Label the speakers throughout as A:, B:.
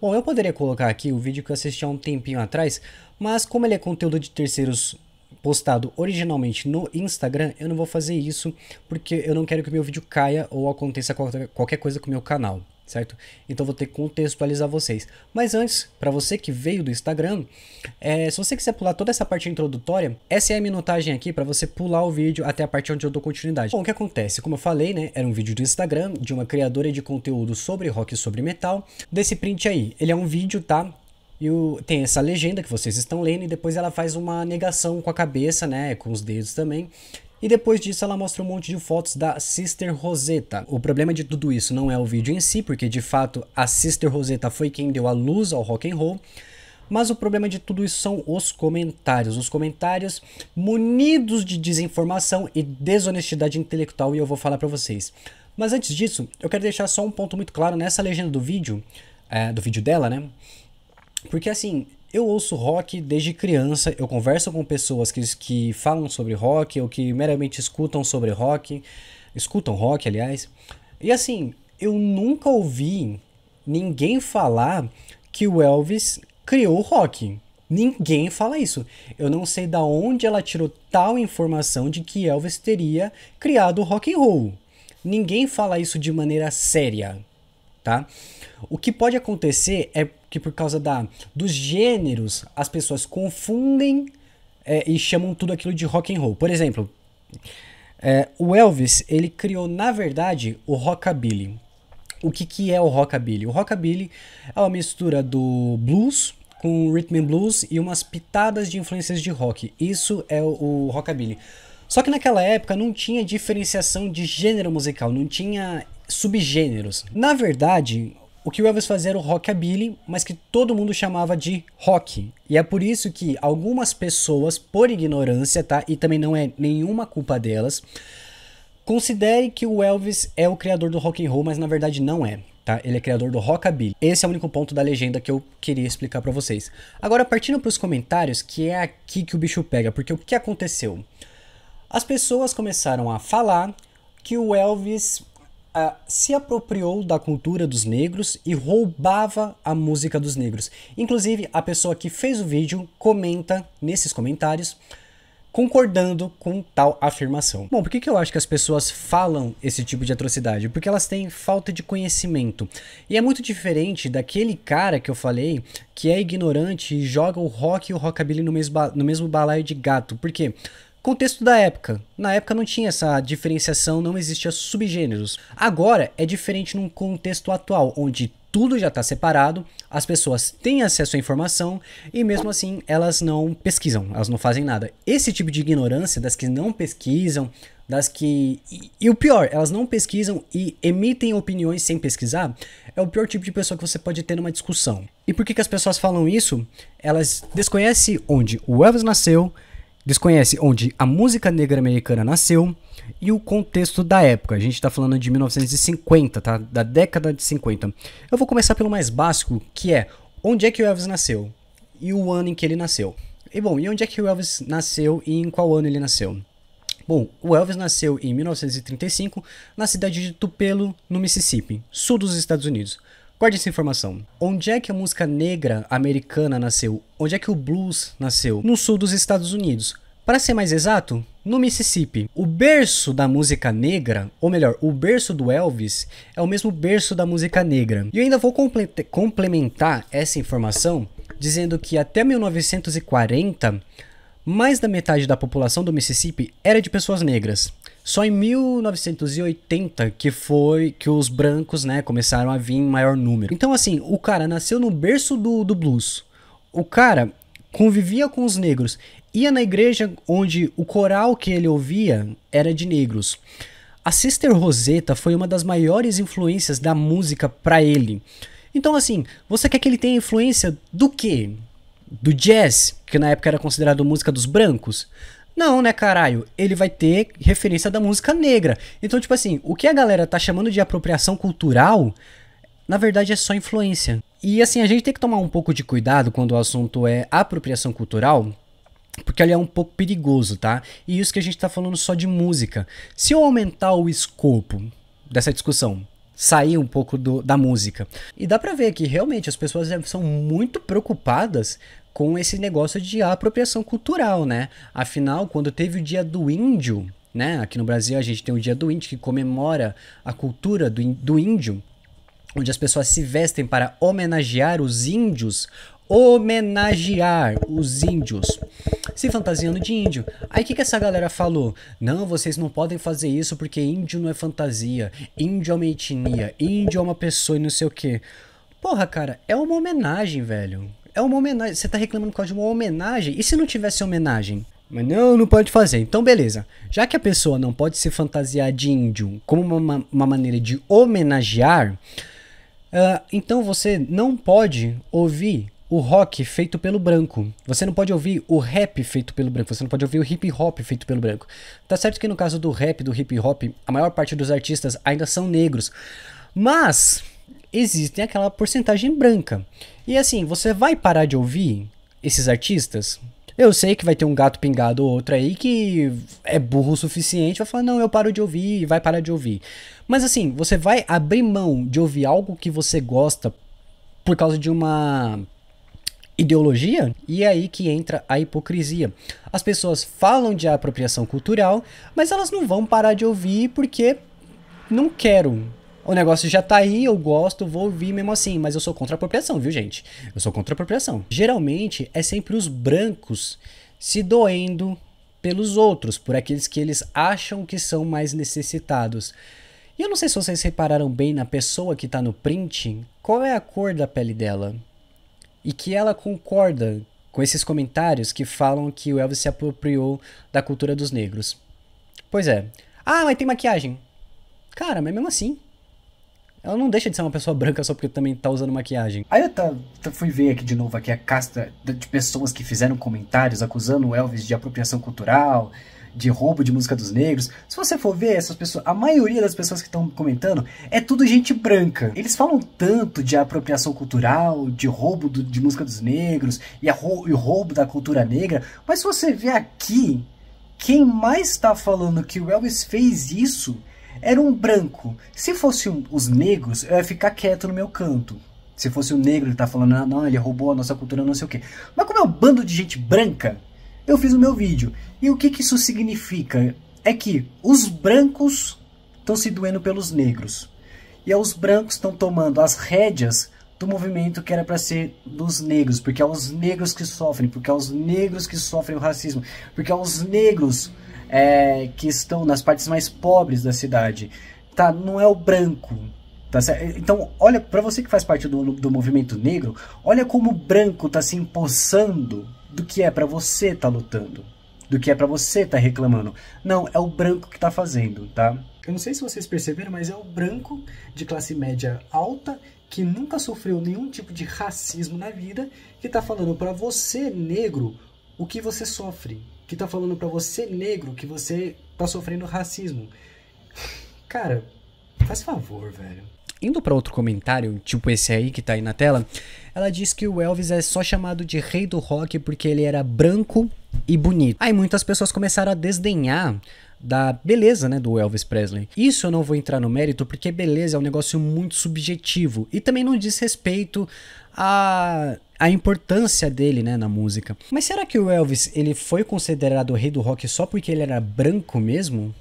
A: Bom, eu poderia colocar aqui o vídeo que eu assisti há um tempinho atrás, mas como ele é conteúdo de terceiros postado originalmente no Instagram, eu não vou fazer isso porque eu não quero que o meu vídeo caia ou aconteça qualquer coisa com o meu canal certo? Então vou ter que contextualizar vocês. Mas antes, para você que veio do Instagram, é, se você quiser pular toda essa parte introdutória, essa é a minutagem aqui para você pular o vídeo até a parte onde eu dou continuidade. Bom, o que acontece? Como eu falei, né, era um vídeo do Instagram de uma criadora de conteúdo sobre rock e sobre metal. Desse print aí, ele é um vídeo, tá? E o, tem essa legenda que vocês estão lendo, e depois ela faz uma negação com a cabeça, né? Com os dedos também. E depois disso ela mostra um monte de fotos da Sister Rosetta. O problema de tudo isso não é o vídeo em si, porque de fato a Sister Rosetta foi quem deu a luz ao rock and roll. Mas o problema de tudo isso são os comentários. Os comentários munidos de desinformação e desonestidade intelectual, e eu vou falar para vocês. Mas antes disso, eu quero deixar só um ponto muito claro nessa legenda do vídeo, é, do vídeo dela, né? Porque assim, eu ouço rock desde criança, eu converso com pessoas que, que falam sobre rock ou que meramente escutam sobre rock, escutam rock, aliás. E assim, eu nunca ouvi ninguém falar que o Elvis criou o rock. Ninguém fala isso. Eu não sei da onde ela tirou tal informação de que Elvis teria criado o rock and roll. Ninguém fala isso de maneira séria, tá? O que pode acontecer é que por causa da, dos gêneros as pessoas confundem é, e chamam tudo aquilo de rock and roll. Por exemplo, é, o Elvis ele criou na verdade o rockabilly. O que, que é o rockabilly? O rockabilly é uma mistura do blues com rhythm and blues e umas pitadas de influências de rock. Isso é o, o rockabilly. Só que naquela época não tinha diferenciação de gênero musical, não tinha subgêneros. Na verdade, o que o Elvis fazia era o rockabilly, mas que todo mundo chamava de rock. E é por isso que algumas pessoas, por ignorância, tá? E também não é nenhuma culpa delas, considere que o Elvis é o criador do rock and roll, mas na verdade não é. Tá? Ele é criador do rockabilly. Esse é o único ponto da legenda que eu queria explicar para vocês. Agora partindo para os comentários, que é aqui que o bicho pega, porque o que aconteceu? As pessoas começaram a falar que o Elvis Uh, se apropriou da cultura dos negros e roubava a música dos negros. Inclusive, a pessoa que fez o vídeo comenta nesses comentários concordando com tal afirmação. Bom, por que, que eu acho que as pessoas falam esse tipo de atrocidade? Porque elas têm falta de conhecimento. E é muito diferente daquele cara que eu falei que é ignorante e joga o rock e o rockabilly no mesmo, no mesmo balaio de gato. Por quê? Porque Contexto da época. Na época não tinha essa diferenciação, não existia subgêneros. Agora é diferente num contexto atual, onde tudo já está separado, as pessoas têm acesso à informação e mesmo assim elas não pesquisam, elas não fazem nada. Esse tipo de ignorância das que não pesquisam, das que. E, e, o pior, elas não pesquisam e emitem opiniões sem pesquisar, é o pior tipo de pessoa que você pode ter numa discussão. E por que, que as pessoas falam isso? Elas desconhecem onde o Elvis nasceu, Desconhece onde a música negra americana nasceu e o contexto da época. A gente está falando de 1950, tá? Da década de 50. Eu vou começar pelo mais básico, que é onde é que o Elvis nasceu e o ano em que ele nasceu. E bom, e onde é que o Elvis nasceu e em qual ano ele nasceu? Bom, o Elvis nasceu em 1935 na cidade de Tupelo, no Mississippi, sul dos Estados Unidos. Guarde essa informação. Onde é que a música negra americana nasceu? Onde é que o blues nasceu? No sul dos Estados Unidos. Para ser mais exato, no Mississippi. O berço da música negra, ou melhor, o berço do Elvis, é o mesmo berço da música negra. E eu ainda vou complementar essa informação dizendo que até 1940, mais da metade da população do Mississippi era de pessoas negras. Só em 1980 que foi que os brancos, né, começaram a vir em maior número. Então assim, o cara nasceu no berço do, do blues. O cara convivia com os negros, ia na igreja onde o coral que ele ouvia era de negros. A Sister Rosetta foi uma das maiores influências da música para ele. Então assim, você quer que ele tenha influência do quê? Do jazz, que na época era considerado música dos brancos? Não, né, caralho? Ele vai ter referência da música negra. Então, tipo assim, o que a galera tá chamando de apropriação cultural, na verdade é só influência. E assim, a gente tem que tomar um pouco de cuidado quando o assunto é apropriação cultural, porque ele é um pouco perigoso, tá? E isso que a gente tá falando só de música. Se eu aumentar o escopo dessa discussão, sair um pouco do, da música. E dá pra ver que realmente as pessoas né, são muito preocupadas com esse negócio de apropriação cultural, né? Afinal, quando teve o Dia do Índio, né? Aqui no Brasil a gente tem o Dia do Índio que comemora a cultura do, do índio, onde as pessoas se vestem para homenagear os índios, homenagear os índios, se fantasiando de índio. Aí o que, que essa galera falou? Não, vocês não podem fazer isso porque índio não é fantasia, índio é uma etnia, índio é uma pessoa e não sei o que. Porra, cara, é uma homenagem, velho. É uma homenagem. Você tá reclamando por causa de uma homenagem? E se não tivesse homenagem? Mas não, não pode fazer. Então, beleza. Já que a pessoa não pode se fantasiar de índio como uma, uma maneira de homenagear, uh, então você não pode ouvir o rock feito pelo branco. Você não pode ouvir o rap feito pelo branco. Você não pode ouvir o hip hop feito pelo branco. Tá certo que no caso do rap, do hip hop, a maior parte dos artistas ainda são negros. Mas existem aquela porcentagem branca. E assim, você vai parar de ouvir esses artistas? Eu sei que vai ter um gato pingado ou outro aí que é burro o suficiente, vai falar, não, eu paro de ouvir e vai parar de ouvir. Mas assim, você vai abrir mão de ouvir algo que você gosta por causa de uma ideologia? E é aí que entra a hipocrisia. As pessoas falam de apropriação cultural, mas elas não vão parar de ouvir porque não querem o negócio já tá aí, eu gosto, vou ouvir mesmo assim, mas eu sou contra a apropriação, viu, gente? Eu sou contra a apropriação. Geralmente é sempre os brancos se doendo pelos outros, por aqueles que eles acham que são mais necessitados. E eu não sei se vocês repararam bem na pessoa que tá no print, qual é a cor da pele dela? E que ela concorda com esses comentários que falam que o Elvis se apropriou da cultura dos negros. Pois é. Ah, mas tem maquiagem. Cara, mas mesmo assim, ela não deixa de ser uma pessoa branca só porque também tá usando maquiagem. Aí eu tá, fui ver aqui de novo aqui a casta de pessoas que fizeram comentários acusando o Elvis de apropriação cultural, de roubo de música dos negros. Se você for ver essas pessoas, a maioria das pessoas que estão comentando é tudo gente branca. Eles falam tanto de apropriação cultural, de roubo do, de música dos negros e, a, e o roubo da cultura negra, mas se você ver aqui, quem mais está falando que o Elvis fez isso era um branco. Se fossem os negros, eu ia ficar quieto no meu canto. Se fosse o negro, ele tá falando, ah, não, ele roubou a nossa cultura, não sei o quê. Mas como é um bando de gente branca, eu fiz o meu vídeo. E o que, que isso significa? É que os brancos estão se doendo pelos negros. E os brancos estão tomando as rédeas do movimento que era para ser dos negros, porque é os negros que sofrem, porque é os negros que sofrem o racismo, porque é os negros é, que estão nas partes mais pobres da cidade, tá? Não é o branco, tá certo? Então, olha, para você que faz parte do, do movimento negro, olha como o branco tá se empossando do que é para você tá lutando, do que é para você tá reclamando. Não, é o branco que tá fazendo, tá? Eu não sei se vocês perceberam, mas é o branco de classe média alta que nunca sofreu nenhum tipo de racismo na vida, que tá falando para você negro o que você sofre, que tá falando para você negro que você tá sofrendo racismo. Cara, faz favor, velho. Indo para outro comentário, tipo esse aí que tá aí na tela, ela diz que o Elvis é só chamado de rei do rock porque ele era branco e bonito. Aí muitas pessoas começaram a desdenhar da beleza, né, do Elvis Presley. Isso eu não vou entrar no mérito porque beleza é um negócio muito subjetivo e também não diz respeito a, a importância dele né, na música. Mas será que o Elvis ele foi considerado o rei do rock só porque ele era branco mesmo?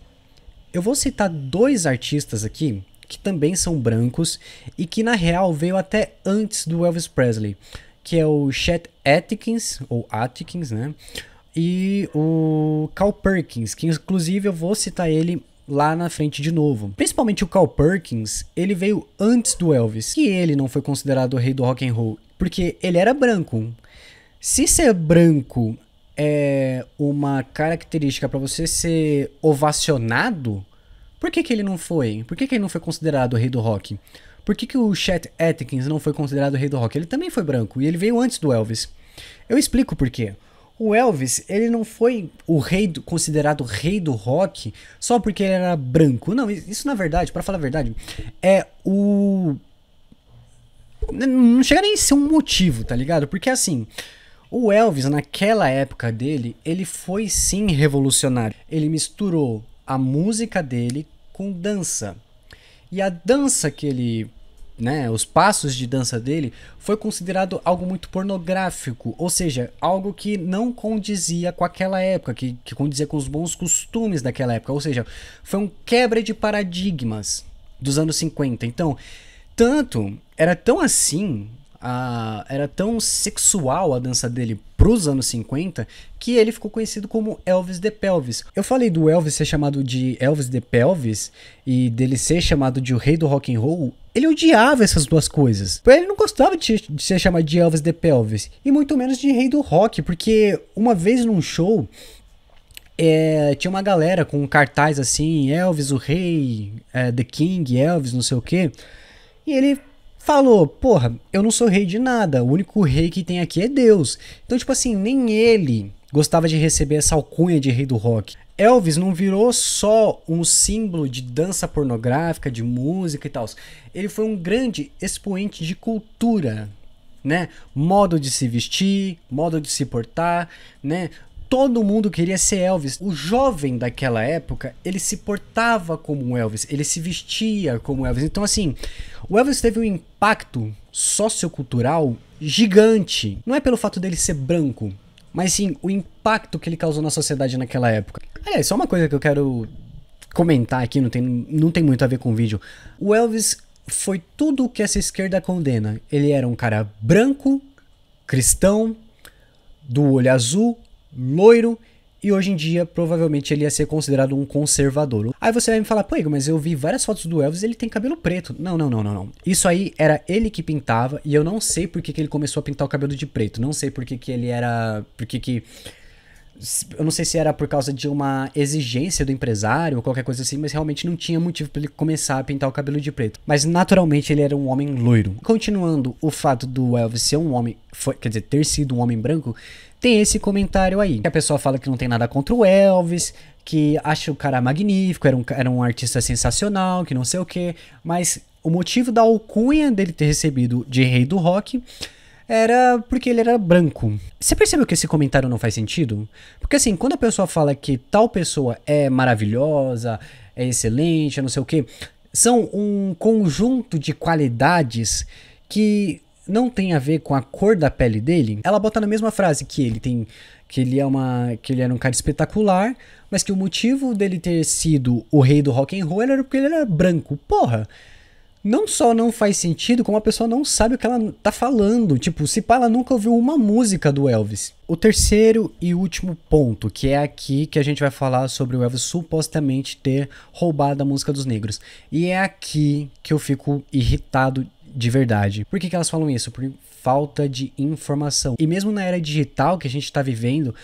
A: Eu vou citar dois artistas aqui que também são brancos e que na real veio até antes do Elvis Presley, que é o Chet Atkins ou Atkins, né? E o Cal Perkins, que inclusive eu vou citar ele lá na frente de novo. Principalmente o Carl Perkins, ele veio antes do Elvis, e ele não foi considerado o rei do rock and roll, porque ele era branco. Se ser branco é uma característica para você ser ovacionado, por que, que ele não foi? Por que, que ele não foi considerado o rei do rock? Por que, que o Chet Atkins não foi considerado o rei do rock? Ele também foi branco e ele veio antes do Elvis. Eu explico por quê. O Elvis, ele não foi o rei do, considerado rei do rock só porque ele era branco. Não, isso na verdade, para falar a verdade, é o não chega nem a ser um motivo, tá ligado? Porque assim, o Elvis naquela época dele, ele foi sim revolucionário. Ele misturou a música dele com dança. E a dança que ele né, os passos de dança dele, foi considerado algo muito pornográfico, ou seja, algo que não condizia com aquela época, que, que condizia com os bons costumes daquela época, ou seja, foi um quebra de paradigmas dos anos 50. Então, tanto, era tão assim, a, era tão sexual a dança dele pros anos 50 que ele ficou conhecido como Elvis de Pelvis. Eu falei do Elvis ser chamado de Elvis de Pelvis e dele ser chamado de o rei do rock and roll ele odiava essas duas coisas. Ele não gostava de, de ser chamado de Elvis de Pelvis, e muito menos de Rei do Rock, porque uma vez num show. É, tinha uma galera com cartaz assim, Elvis, o rei, é, The King, Elvis, não sei o que. E ele falou: Porra, eu não sou rei de nada, o único rei que tem aqui é Deus. Então, tipo assim, nem ele gostava de receber essa alcunha de rei do rock. Elvis não virou só um símbolo de dança pornográfica, de música e tal. Ele foi um grande expoente de cultura, né? Modo de se vestir, modo de se portar, né? Todo mundo queria ser Elvis. O jovem daquela época, ele se portava como um Elvis, ele se vestia como Elvis. Então, assim, o Elvis teve um impacto sociocultural gigante. Não é pelo fato dele ser branco, mas sim o impacto que ele causou na sociedade naquela época. Aliás, só uma coisa que eu quero comentar aqui, não tem, não tem muito a ver com o vídeo. O Elvis foi tudo o que essa esquerda condena. Ele era um cara branco, cristão, do olho azul, loiro e hoje em dia provavelmente ele ia ser considerado um conservador. Aí você vai me falar, Poigo, mas eu vi várias fotos do Elvis e ele tem cabelo preto. Não, não, não, não, não. Isso aí era ele que pintava e eu não sei porque que ele começou a pintar o cabelo de preto. Não sei porque que ele era. porque que eu não sei se era por causa de uma exigência do empresário ou qualquer coisa assim, mas realmente não tinha motivo para ele começar a pintar o cabelo de preto. Mas naturalmente ele era um homem loiro. Continuando, o fato do Elvis ser um homem, foi, quer dizer, ter sido um homem branco, tem esse comentário aí. A pessoa fala que não tem nada contra o Elvis, que acha o cara magnífico, era um, era um artista sensacional, que não sei o que, mas o motivo da alcunha dele ter recebido de rei do rock era porque ele era branco. Você percebeu que esse comentário não faz sentido? Porque assim, quando a pessoa fala que tal pessoa é maravilhosa, é excelente, é não sei o que, são um conjunto de qualidades que não tem a ver com a cor da pele dele. Ela bota na mesma frase que ele tem que ele é uma que ele era um cara espetacular, mas que o motivo dele ter sido o rei do rock and roll era porque ele era branco. Porra não só não faz sentido, como a pessoa não sabe o que ela tá falando. Tipo, se pá, ela nunca ouviu uma música do Elvis. O terceiro e último ponto, que é aqui que a gente vai falar sobre o Elvis supostamente ter roubado a música dos negros. E é aqui que eu fico irritado de verdade. Por que, que elas falam isso? Por falta de informação. E mesmo na era digital que a gente está vivendo,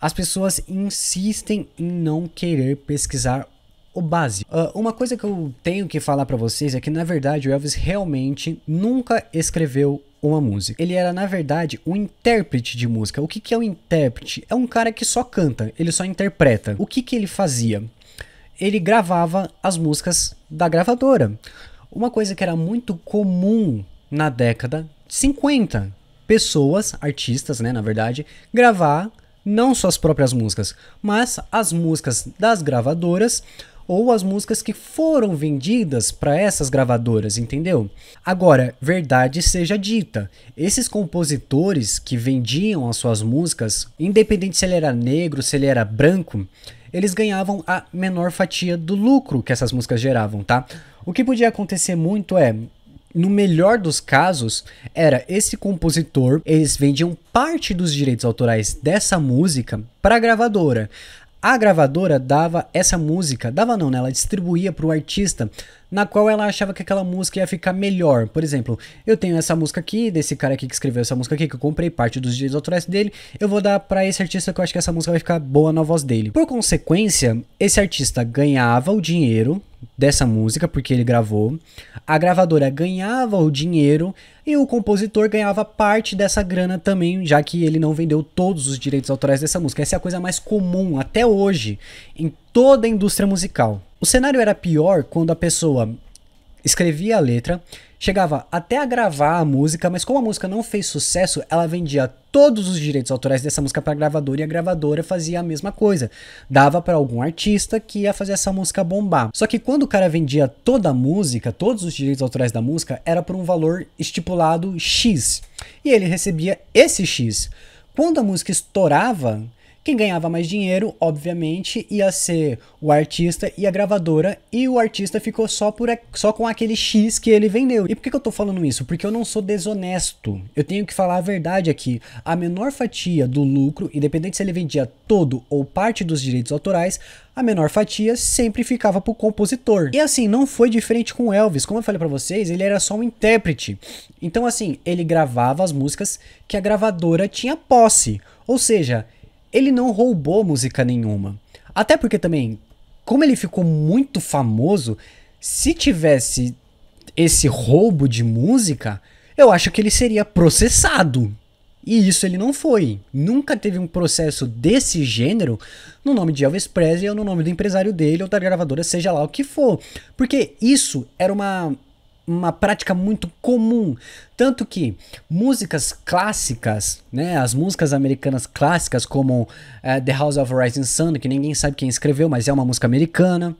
A: as pessoas insistem em não querer pesquisar o base. Uh, uma coisa que eu tenho que falar para vocês é que na verdade o Elvis realmente nunca escreveu uma música. Ele era, na verdade, um intérprete de música. O que, que é um intérprete? É um cara que só canta, ele só interpreta. O que, que ele fazia? Ele gravava as músicas da gravadora. Uma coisa que era muito comum na década 50. Pessoas, artistas, né, na verdade, gravar não suas próprias músicas, mas as músicas das gravadoras ou as músicas que foram vendidas para essas gravadoras, entendeu? Agora, verdade seja dita, esses compositores que vendiam as suas músicas, independente se ele era negro, se ele era branco, eles ganhavam a menor fatia do lucro que essas músicas geravam, tá? O que podia acontecer muito é no melhor dos casos, era esse compositor, eles vendiam parte dos direitos autorais dessa música para a gravadora a gravadora dava essa música, dava não, né? Ela distribuía para o artista na qual ela achava que aquela música ia ficar melhor. Por exemplo, eu tenho essa música aqui, desse cara aqui que escreveu essa música aqui, que eu comprei parte dos direitos autorais dele, eu vou dar para esse artista que eu acho que essa música vai ficar boa na voz dele. Por consequência, esse artista ganhava o dinheiro dessa música, porque ele gravou. A gravadora ganhava o dinheiro e o compositor ganhava parte dessa grana também, já que ele não vendeu todos os direitos autorais dessa música. Essa é a coisa mais comum até hoje em toda a indústria musical. O cenário era pior quando a pessoa escrevia a letra, chegava até a gravar a música, mas como a música não fez sucesso, ela vendia todos os direitos autorais dessa música para a gravadora e a gravadora fazia a mesma coisa. Dava para algum artista que ia fazer essa música bombar. Só que quando o cara vendia toda a música, todos os direitos autorais da música, era por um valor estipulado X. E ele recebia esse X. Quando a música estourava, quem ganhava mais dinheiro, obviamente, ia ser o artista e a gravadora, e o artista ficou só, por, só com aquele X que ele vendeu. E por que, que eu tô falando isso? Porque eu não sou desonesto. Eu tenho que falar a verdade aqui. A menor fatia do lucro, independente se ele vendia todo ou parte dos direitos autorais, a menor fatia sempre ficava pro compositor. E assim, não foi diferente com Elvis. Como eu falei para vocês, ele era só um intérprete. Então assim, ele gravava as músicas que a gravadora tinha posse. Ou seja, ele não roubou música nenhuma. Até porque também, como ele ficou muito famoso, se tivesse esse roubo de música, eu acho que ele seria processado. E isso ele não foi. Nunca teve um processo desse gênero no nome de Elvis Presley ou no nome do empresário dele ou da gravadora, seja lá o que for. Porque isso era uma uma prática muito comum. Tanto que músicas clássicas, né, as músicas americanas clássicas, como uh, The House of Rising Sun, que ninguém sabe quem escreveu, mas é uma música americana.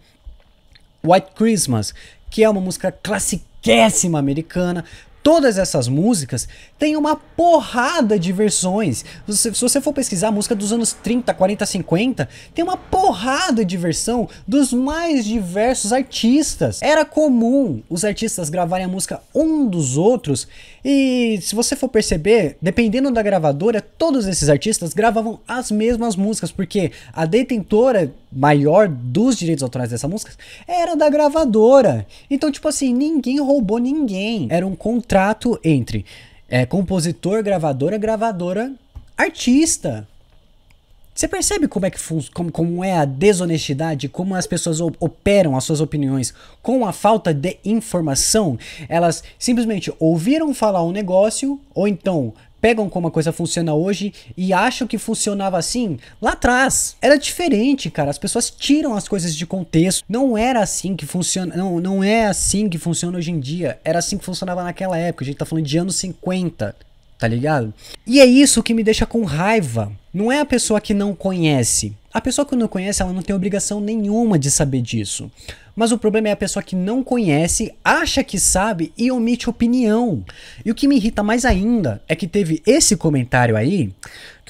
A: White Christmas, que é uma música classiquíssima americana. Todas essas músicas têm uma porrada de versões. Se, se, você for pesquisar a música dos anos 30, 40, 50, tem uma porrada de versão dos mais diversos artistas. Era comum os artistas gravarem a música um dos outros e se você for perceber, dependendo da gravadora, todos esses artistas gravavam as mesmas músicas, porque a detentora maior dos direitos autorais dessa música era da gravadora. Então, tipo assim, ninguém roubou ninguém. Era um contrato entre é, compositor, gravadora, gravadora, artista. Você percebe como é que como, como é a desonestidade, como as pessoas operam as suas opiniões com a falta de informação? Elas simplesmente ouviram falar um negócio, ou então pegam como a coisa funciona hoje e acham que funcionava assim lá atrás. Era diferente, cara. As pessoas tiram as coisas de contexto. Não era assim que funciona. Não, não é assim que funciona hoje em dia. Era assim que funcionava naquela época. A gente tá falando de anos 50. Tá ligado? E é isso que me deixa com raiva. Não é a pessoa que não conhece. A pessoa que não conhece, ela não tem obrigação nenhuma de saber disso. Mas o problema é a pessoa que não conhece, acha que sabe e omite opinião. E o que me irrita mais ainda é que teve esse comentário aí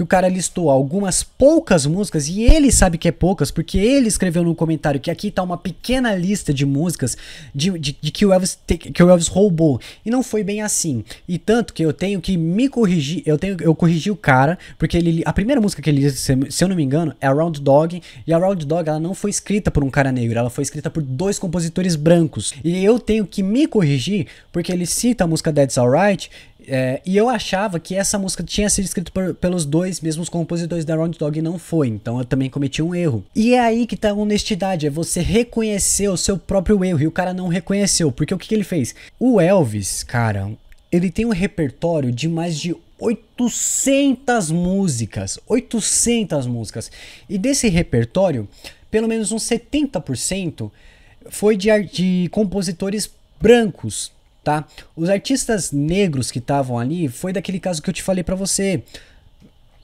A: que o cara listou algumas poucas músicas e ele sabe que é poucas, porque ele escreveu no comentário que aqui tá uma pequena lista de músicas de, de, de que, o Elvis te, que o Elvis roubou. E não foi bem assim. E tanto que eu tenho que me corrigir, eu tenho eu corrigi o cara, porque ele a primeira música que ele se, se eu não me engano, é Around Dog, e Around Dog ela não foi escrita por um cara negro, ela foi escrita por dois compositores brancos. E eu tenho que me corrigir porque ele cita a música That's Alright é, e eu achava que essa música tinha sido escrita por, pelos dois mesmos compositores da Round Dog e não foi, então eu também cometi um erro. E é aí que tá a honestidade, é você reconhecer o seu próprio erro, e o cara não reconheceu, porque o que, que ele fez? O Elvis, cara, ele tem um repertório de mais de 800 músicas, 800 músicas, e desse repertório, pelo menos uns 70% foi de, de compositores brancos, tá? Os artistas negros que estavam ali foi daquele caso que eu te falei para você.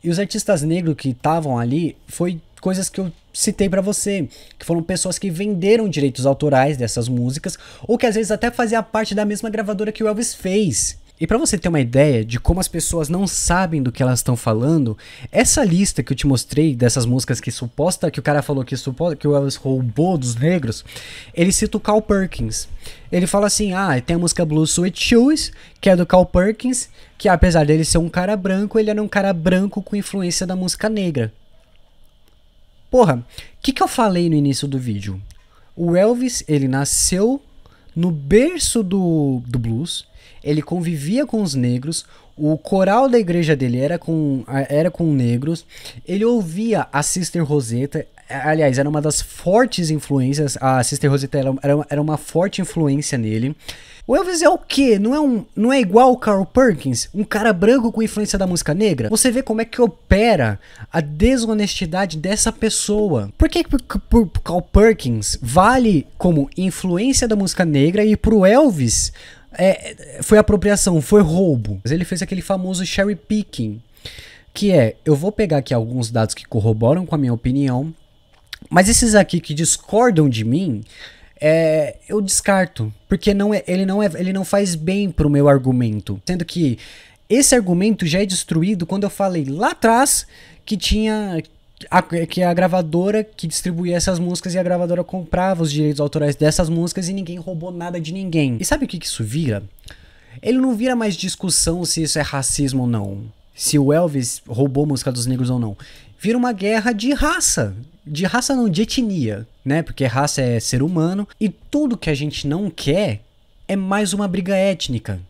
A: E os artistas negros que estavam ali foi coisas que eu citei para você, que foram pessoas que venderam direitos autorais dessas músicas ou que às vezes até fazia parte da mesma gravadora que o Elvis fez. E para você ter uma ideia de como as pessoas não sabem do que elas estão falando, essa lista que eu te mostrei dessas músicas que suposta que o cara falou que suposta que o Elvis roubou dos negros, ele cita o Carl Perkins. Ele fala assim: "Ah, tem a música Blue Sweet Shoes, que é do Carl Perkins, que apesar dele ser um cara branco, ele era um cara branco com influência da música negra." Porra, o que que eu falei no início do vídeo? O Elvis, ele nasceu no berço do, do blues, ele convivia com os negros, o coral da igreja dele era com, era com negros, ele ouvia a Sister Rosetta, aliás, era uma das fortes influências, a Sister Rosetta era, era, era uma forte influência nele. O Elvis é o quê? Não é, um, não é igual o Carl Perkins? Um cara branco com influência da música negra? Você vê como é que opera a desonestidade dessa pessoa. Por que por, Carl Perkins vale como influência da música negra e pro Elvis é, foi apropriação, foi roubo. Mas ele fez aquele famoso cherry picking, que é, eu vou pegar aqui alguns dados que corroboram com a minha opinião, mas esses aqui que discordam de mim, é, eu descarto, porque não é, ele, não é, ele não faz bem pro meu argumento. Sendo que esse argumento já é destruído quando eu falei lá atrás que tinha a, que a gravadora que distribuía essas músicas e a gravadora comprava os direitos autorais dessas músicas e ninguém roubou nada de ninguém. E sabe o que, que isso vira? Ele não vira mais discussão se isso é racismo ou não, se o Elvis roubou música dos negros ou não. Vira uma guerra de raça. De raça não, de etnia, né? Porque raça é ser humano e tudo que a gente não quer é mais uma briga étnica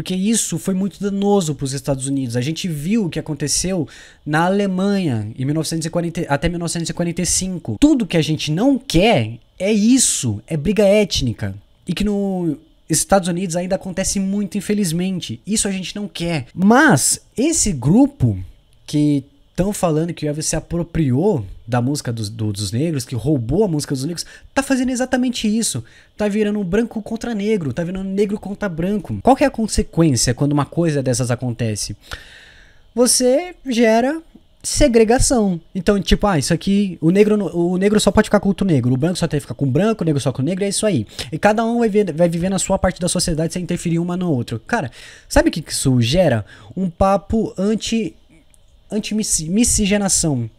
A: porque isso foi muito danoso para os Estados Unidos. A gente viu o que aconteceu na Alemanha em 1940, até 1945. Tudo que a gente não quer é isso, é briga étnica. E que nos Estados Unidos ainda acontece muito, infelizmente. Isso a gente não quer. Mas esse grupo que estão falando que o Elvis se apropriou da música dos, do, dos negros, que roubou a música dos negros, tá fazendo exatamente isso. Tá virando branco contra negro, tá virando negro contra branco. Qual que é a consequência quando uma coisa dessas acontece? Você gera segregação. Então, tipo, ah, isso aqui, o negro, o negro só pode ficar com o negro, o branco só tem que ficar com o branco, o negro só com o negro, é isso aí. E cada um vai, viver vai sua parte da sociedade sem interferir uma no outro. Cara, sabe o que isso gera? Um papo anti antimiscigenação.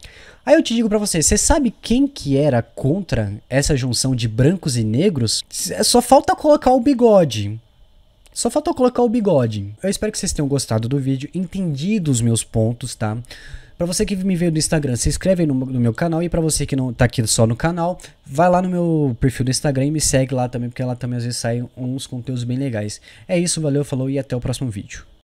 A: Aí eu te digo para você, você sabe quem que era contra essa junção de brancos e negros? Só falta colocar o bigode. Só falta colocar o bigode. Eu espero que vocês tenham gostado do vídeo, entendido os meus pontos, tá? Pra você que me veio do Instagram, se inscreve aí no, no meu canal. E pra você que não tá aqui só no canal, vai lá no meu perfil do Instagram e me segue lá também, porque lá também às vezes saem uns conteúdos bem legais. É isso, valeu, falou e até o próximo vídeo.